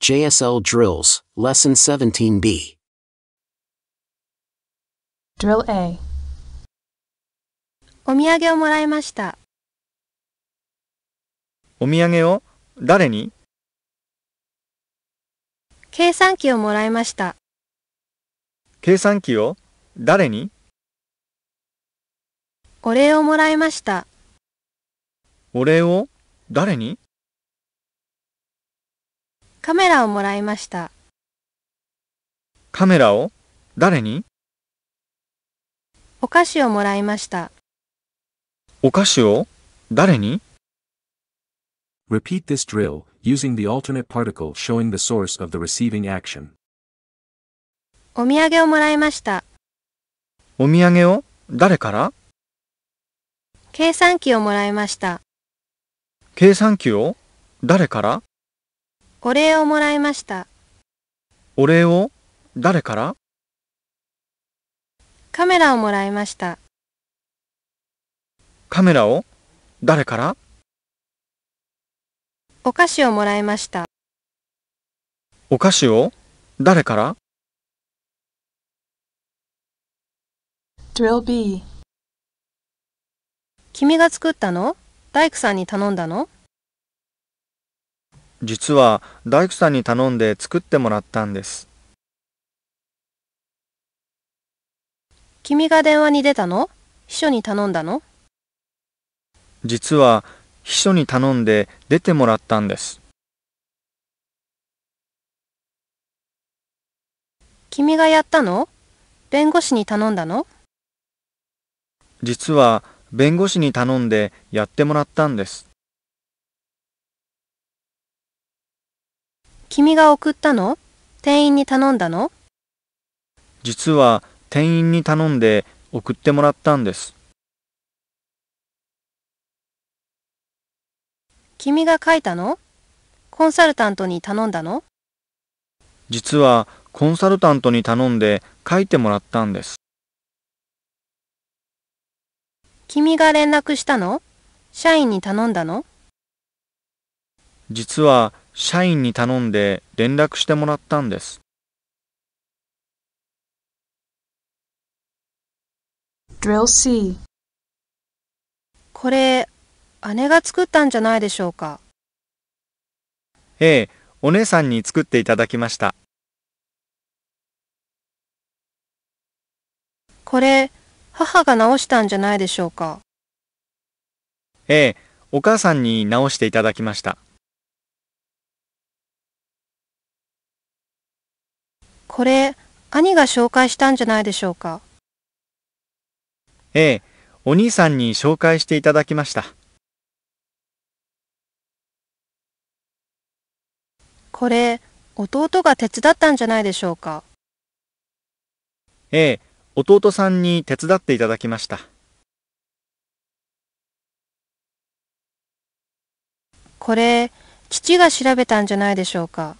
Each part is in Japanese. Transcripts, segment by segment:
JSL Drills, Lesson 17B. Drill A お土産をもらいました。お土産を誰に計算機をもらいました。計算機を誰にお礼をもらいました。お礼を誰にカメラをもらいました。カメラを誰にお菓子をもらいました。お菓子を誰に Repeat this drill, using the alternate particle showing the source of the receiving action. お土産をもらいました。お土産を誰から計算機をもらいました。計算機を誰からお礼をもらいました。お礼を誰からカメラをもらいました。カメラを誰からお菓子をもらいました。お菓子を誰から Drill B. 君が作ったの大工さんに頼んだの実は大工さんに頼んで作ってもらったんです君が電話に出たの秘書に頼んだの実は秘書に頼んで出てもらったんです君がやったの弁護士に頼んだの実は弁護士に頼んでやってもらったんです君が送ったの店員に頼んだの実は店員に頼んで送ってもらったんです君が書いたのコンサルタントに頼んだの実はコンサルタントに頼んで書いてもらったんです君が連絡したの社員に頼んだの実は社員に頼んで連絡してもらったんです。Drill C これ、姉が作ったんじゃないでしょうか。ええ、お姉さんに作っていただきました。これ、母が直したんじゃないでしょうか。ええ、お母さんに直していただきました。これ、兄が紹介したんじゃないでしょうか。ええ、お兄さんに紹介していただきました。これ、弟が手伝ったんじゃないでしょうか。ええ、弟さんに手伝っていただきました。これ、父が調べたんじゃないでしょうか。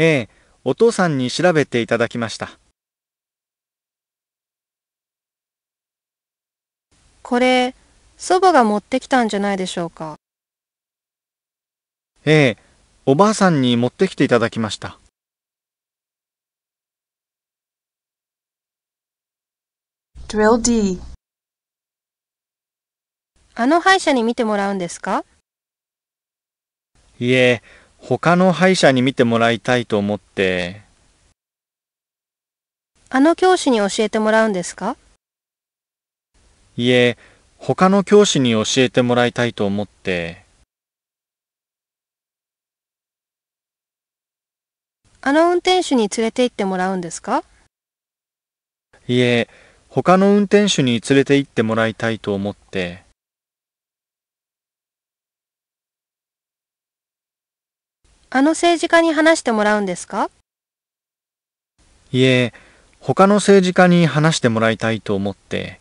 ええ、お父さんに調べていただきましたこれ祖母が持ってきたんじゃないでしょうかええおばあさんに持ってきていただきましたあの歯医者に見てもらうんですかいえ他の歯医者に見てもらいたいと思って。あの教師に教えてもらうんですかいえ、他の教師に教えてもらいたいと思って。あの運転手に連れて行ってもらうんですかいえ、他の運転手に連れて行ってもらいたいと思って。あの政治家に話してもらうんですかいえ、他の政治家に話してもらいたいと思って。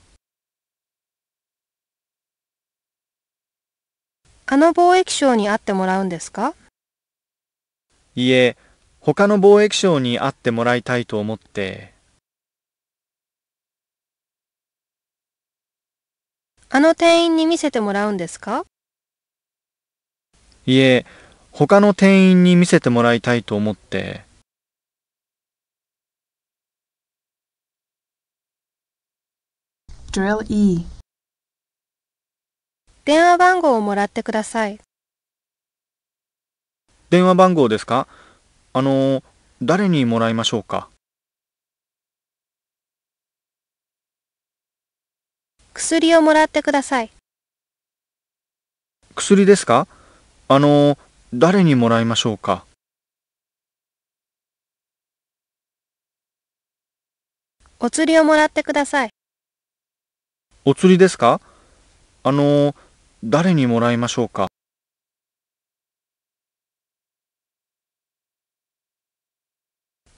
あの貿易商に会ってもらうんですかいえ、他の貿易商に会ってもらいたいと思って。あの店員に見せてもらうんですかいえ、他の店員に見せてもらいたいと思って、Drill E 電話番号をもらってください。電話番号ですかあの、誰にもらいましょうか薬をもらってください。薬ですかあの、誰にもらいましょうかお釣りをもらってくださいお釣りですかあの誰にもらいましょうか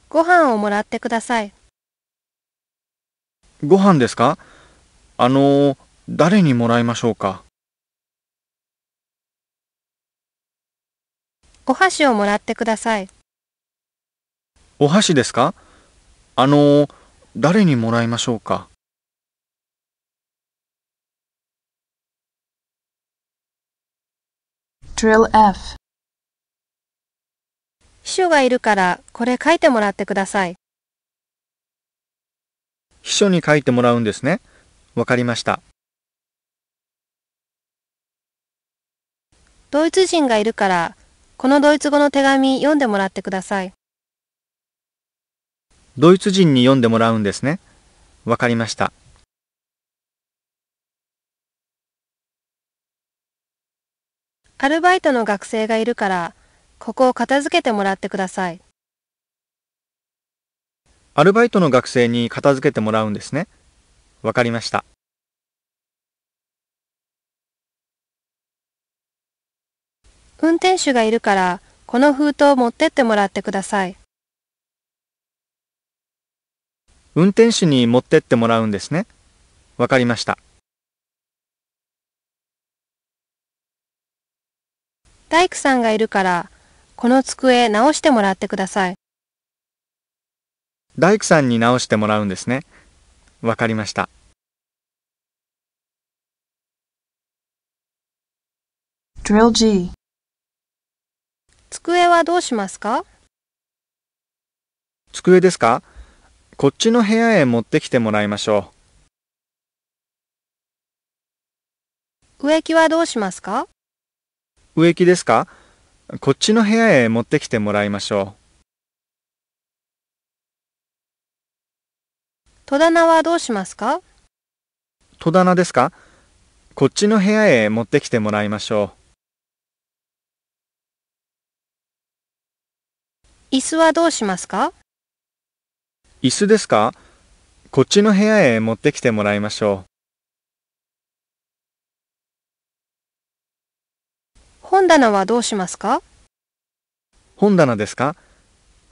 ご飯をもらってくださいご飯ですかあの誰にもらいましょうかお箸をもらってください。お箸ですかあの、誰にもらいましょうか秘書がいるからこれ書いてもらってください。秘書に書いてもらうんですね。わかりました。ドイツ人がいるからこのドイツ語の手紙読んでもらってください。ドイツ人に読んでもらうんですね。わかりました。アルバイトの学生がいるから、ここを片付けてもらってください。アルバイトの学生に片付けてもらうんですね。わかりました。運転手がいるから、この封筒を持ってってもらってください。運転手に持ってってもらうんですね。わかりました。大工さんがいるから、この机直してもらってください。大工さんに直してもらうんですね。わかりました。G 机はどうしますか机ですかこっちの部屋へ持ってきてもらいましょう。植木はどうしますか植木ですかこっちの部屋へ持ってきてもらいましょう。戸棚はどうしますか戸棚ですかこっちの部屋へ持ってきてもらいましょう。椅子はどうしますか椅子ですかこっちの部屋へ持ってきてもらいましょう。本棚はどうしますか本棚ですか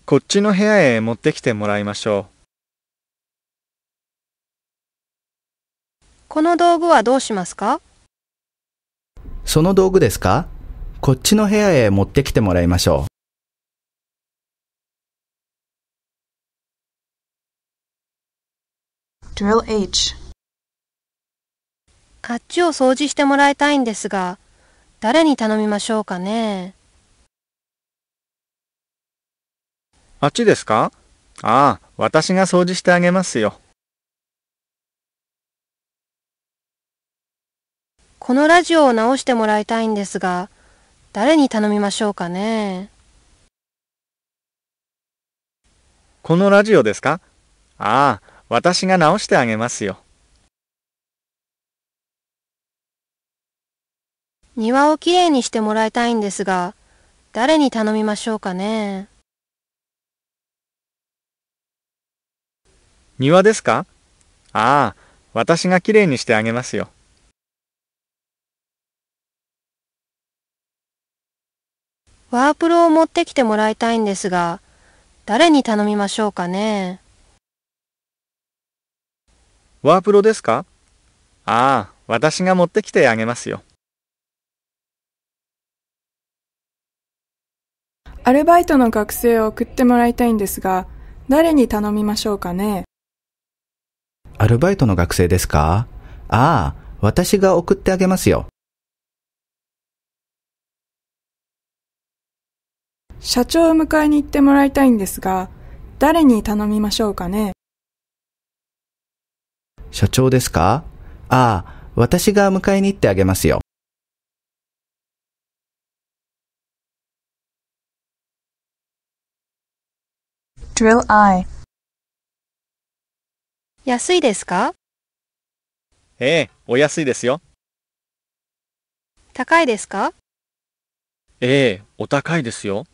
こっちの部屋へ持ってきてもらいましょう。この道具はどうしますかその道具ですかこっちの部屋へ持ってきてもらいましょう。Drill H あっちを掃除してもらいたいんですが、誰に頼みましょうかね。あっちですかああ、私が掃除してあげますよ。このラジオを直してもらいたいんですが、誰に頼みましょうかね。このラジオですかああ、私が直してあげますよ。庭をきれいにしてもらいたいんですが、誰に頼みましょうかね。庭ですかああ、私がきれいにしてあげますよ。ワープロを持ってきてもらいたいんですが、誰に頼みましょうかね。ワープロですかああ、私が持ってきてあげますよ。アルバイトの学生を送ってもらいたいんですが、誰に頼みましょうかね。アルバイトの学生ですかああ、私が送ってあげますよ。社長を迎えに行ってもらいたいんですが、誰に頼みましょうかね。社長ですかああ、私が迎えに行ってあげますよ。Drill I 安いですかええ、お安いですよ。高いですかええ、お高いですよ。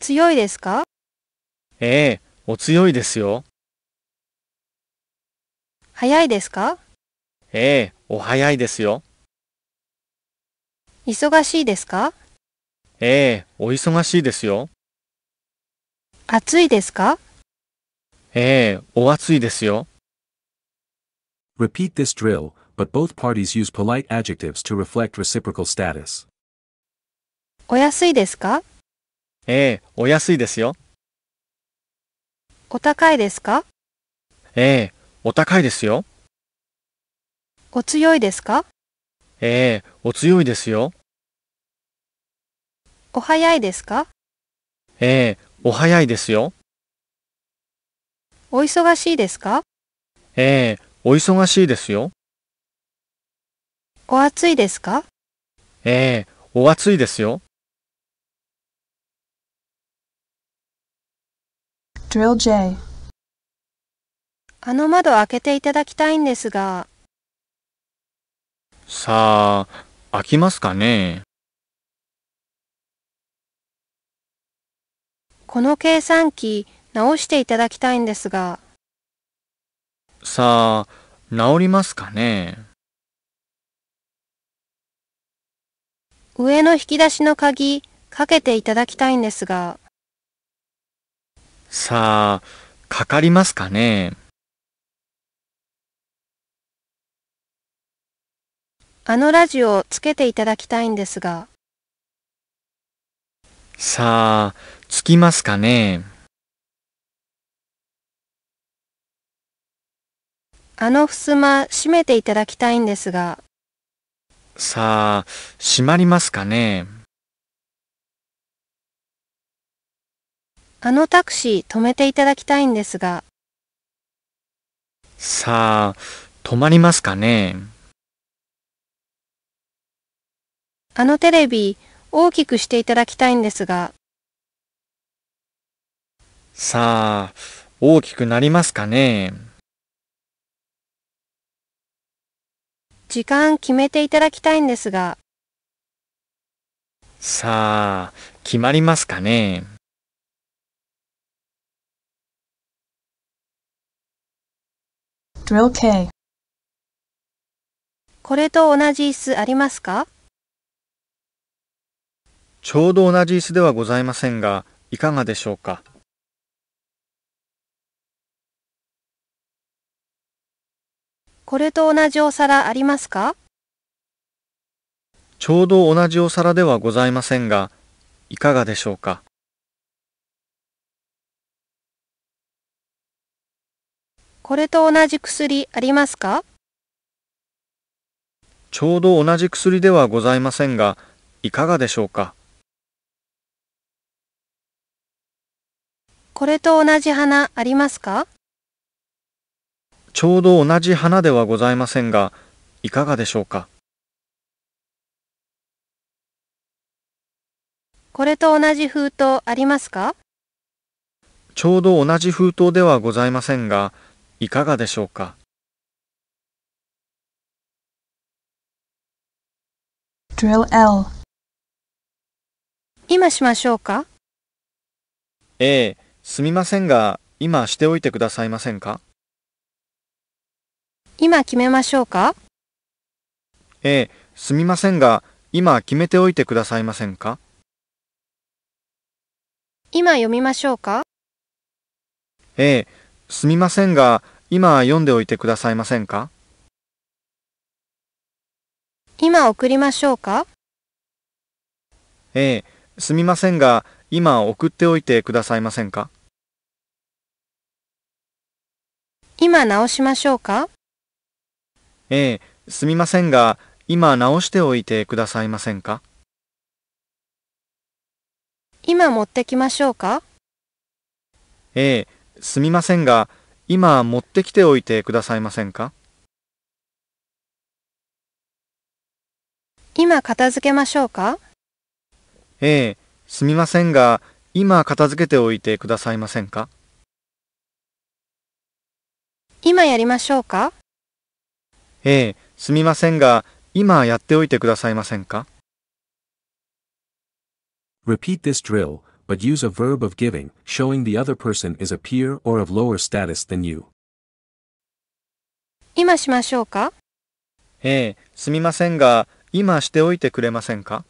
強いですかええ、お強いですよ。早いですかええ、お早いですよ。忙しいですかええ、お忙しいですよ。暑いですかええ、お暑いですよ。Repeat this drill, but both parties use polite adjectives to reflect reciprocal status. お安いですかええ、お安いですよ。お高いですかええ、お高いですよ。お強いですかええお強いですよ。お早いですかええお早いですよ。お忙しいですかええお忙しいですよ。お暑いですかええお暑いですよ。Drill J あの窓開けていただきたいんですが。さあ、開きますかね。この計算機、直していただきたいんですが。さあ、直りますかね。上の引き出しの鍵、かけていただきたいんですが。さあ、かかりますかね。あのラジオをつけていただきたいんですが。さあ、つきますかね。あの襖閉めていただきたいんですが。さあ、閉まりますかね。あのタクシー止めていただきたいんですが。さあ、止まりますかね。あのテレビ、大きくしていただきたいんですが。さあ、大きくなりますかね。時間決めていただきたいんですが。さあ、決まりますかね。これと同じ椅子ありますかちょうど同じ椅子ではございませんが、いかがでしょうか。これと同じお皿ありますかちょうど同じお皿ではございませんが、いかがでしょうか。これと同じ薬ありますかちょうど同じ薬ではございませんが、いかがでしょうか。これと同じ花ありますかちょうど同じ花ではございませんが、いかがでしょうかこれと同じ封筒ありますかちょうど同じ封筒ではございませんが、いかがでしょうか今しましょうかええ。すみませんが、今しておいてくださいませんか今決めましょうかええ、すみませんが、今決めておいてくださいませんか今読みましょうかええ、すみませんが、今読んでおいてくださいませんか今送りましょうかええ、すみませんが、今送っておいてくださいませんか今直しましょうかええ、すみませんが、今直しておいてくださいませんか今持ってきましょうかええ、すみませんが、今持ってきておいてくださいませんか今片付けましょうかええ、すみませんが、今片付けておいてくださいませんか今やりましょうかええ、すみませんが、今やっておいてくださいませんか Repeat this drill, but use a verb of giving, showing the other person is a peer or of lower status than you. 今しましょうかええ、すみませんが、今しておいてくれませんか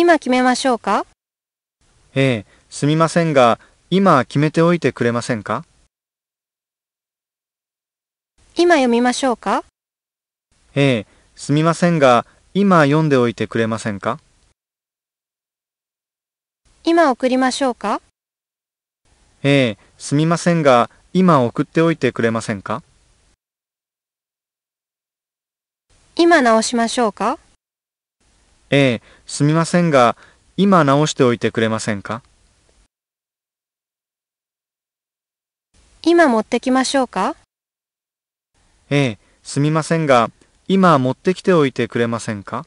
今決めましょうかええ、すみませんが、今決めておいてくれませんか今読みましょうかええ、すみませんが、今読んでおいてくれませんか今送りましょうかええ、すみませんが、今送っておいてくれませんか今直しましょうかええ、すみませんが、今直しておいてくれませんか今持ってきましょうかええ、すみませんが、今持ってきておいてくれませんか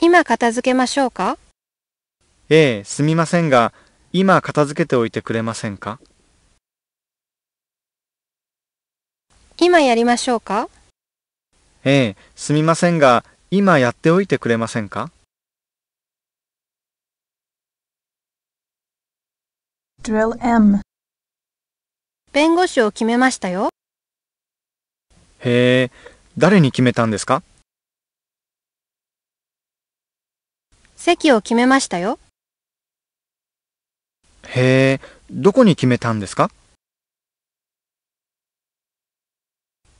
今片付けましょうかええ、すみませんが、今片付けておいてくれませんか今やりましょうかええ、すみませんが、今やっておいてくれませんか Drill M 弁護士を決めましたよ。へえ、誰に決めたんですか席を決めましたよ。へえ、どこに決めたんですか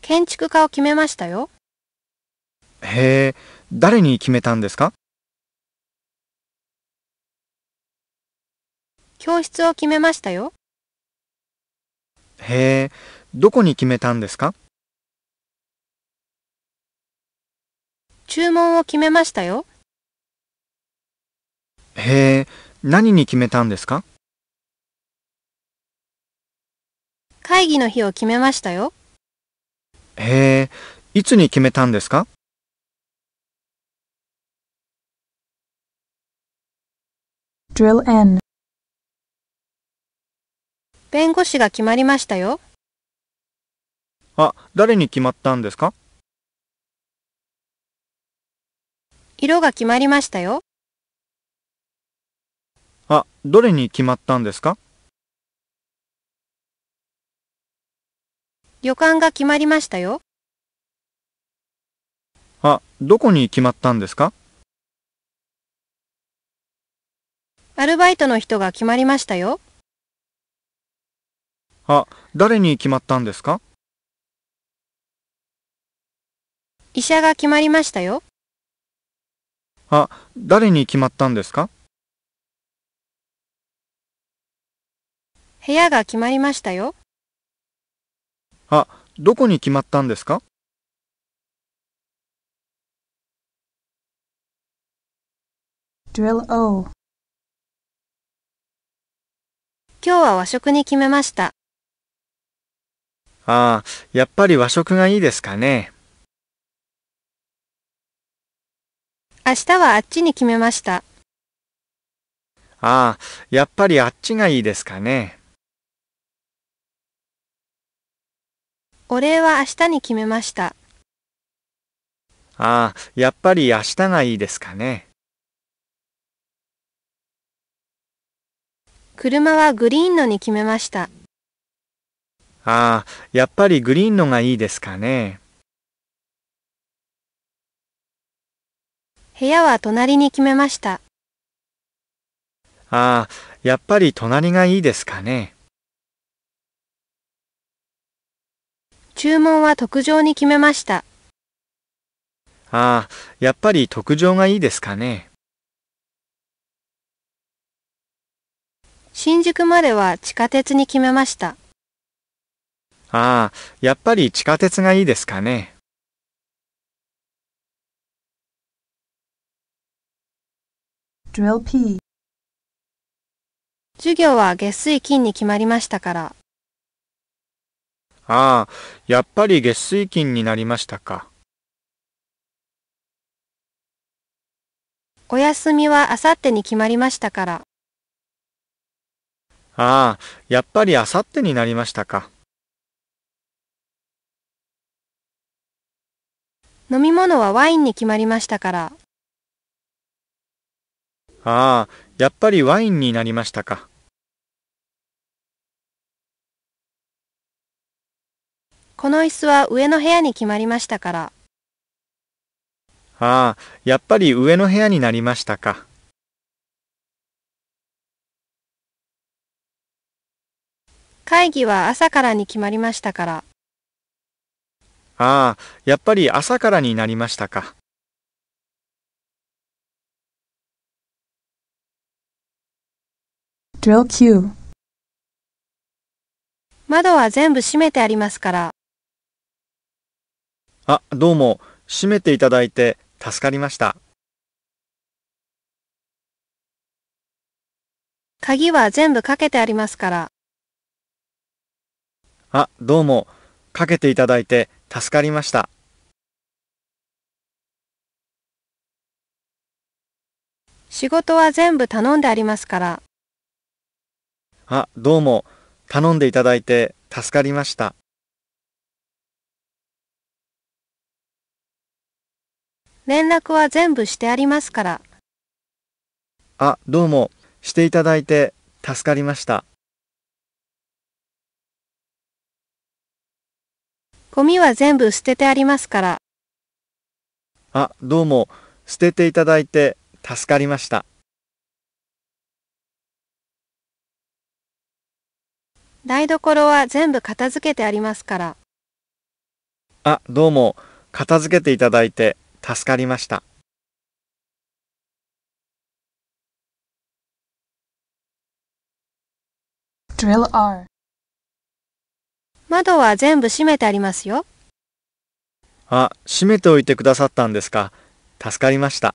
建築家を決めましたよ。へえ誰に決めたんですか教室を決めましたよへえどこに決めたんですか注文を決めましたよへえ何に決めたんですか会議の日を決めましたよへえいつに決めたんですか Drill N 弁護士が決まりましたよ。あ、誰に決まったんですか色が決まりましたよ。あ、どれに決まったんですか旅館が決まりましたよ。あ、どこに決まったんですかアルバイトの人が決まりましたよ。あ、誰に決まったんですか医者が決まりましたよ。あ、誰に決まったんですか部屋が決まりましたよ。あ、どこに決まったんですか今日は和食に決めました。ああ、やっぱり和食がいいですかね。明日はあっちに決めました。ああ、やっぱりあっちがいいですかね。お礼は明日に決めました。ああ、やっぱり明日がいいですかね。車はグリーンのに決めました。ああ、やっぱりグリーンのがいいですかね。部屋は隣に決めました。ああ、やっぱり隣がいいですかね。注文は特上に決めました。ああ、やっぱり特上がいいですかね。新宿までは地下鉄に決めました。ああ、やっぱり地下鉄がいいですかね。Drill P 授業は月水金に決まりましたから。ああ、やっぱり月水金になりましたか。お休みはあさってに決まりましたから。ああ、やっぱりあさってになりましたか。飲み物はワインに決まりましたから。ああ、やっぱりワインになりましたか。この椅子は上の部屋に決まりましたから。ああ、やっぱり上の部屋になりましたか。会議は朝からに決まりましたから。ああ、やっぱり朝からになりましたか。Drill Q 窓は全部閉めてありますから。あ、どうも、閉めていただいて助かりました。鍵は全部かけてありますから。あ、どうも、かけていただいて助かりました。仕事は全部頼んでありますから。あ、どうも、頼んでいただいて助かりました。連絡は全部してありますから。あ、どうも、していただいて助かりました。ゴミは全部捨ててありますから。あ、どうも、捨てていただいて助かりました。台所は全部片付けてありますから。あ、どうも、片付けていただいて助かりました。Drill R 窓は全部閉めてありますよ。あ、閉めておいてくださったんですか。助かりました。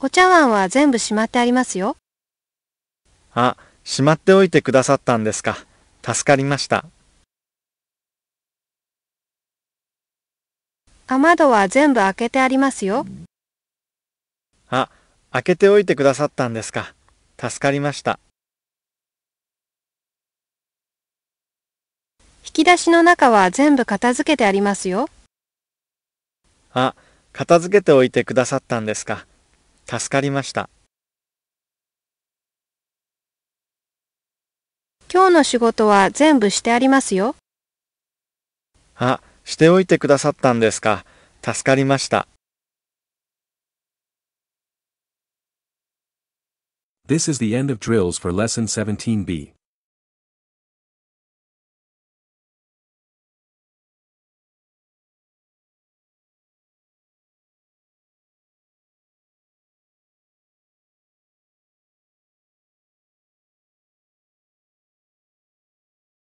お茶碗は全部しまってありますよ。あ、しまっておいてくださったんですか。助かりました。雨戸は全部開けてありますよ。あ、開けておいてくださったんですか。助かりました。引き出しの中は全部片付けてありますよ。あ、片付けておいてくださったんですか。助かりました。今日の仕事は全部してありますよ。あ、しておいてくださったんですか。助かりました。This is the end of drills for lesson 17b.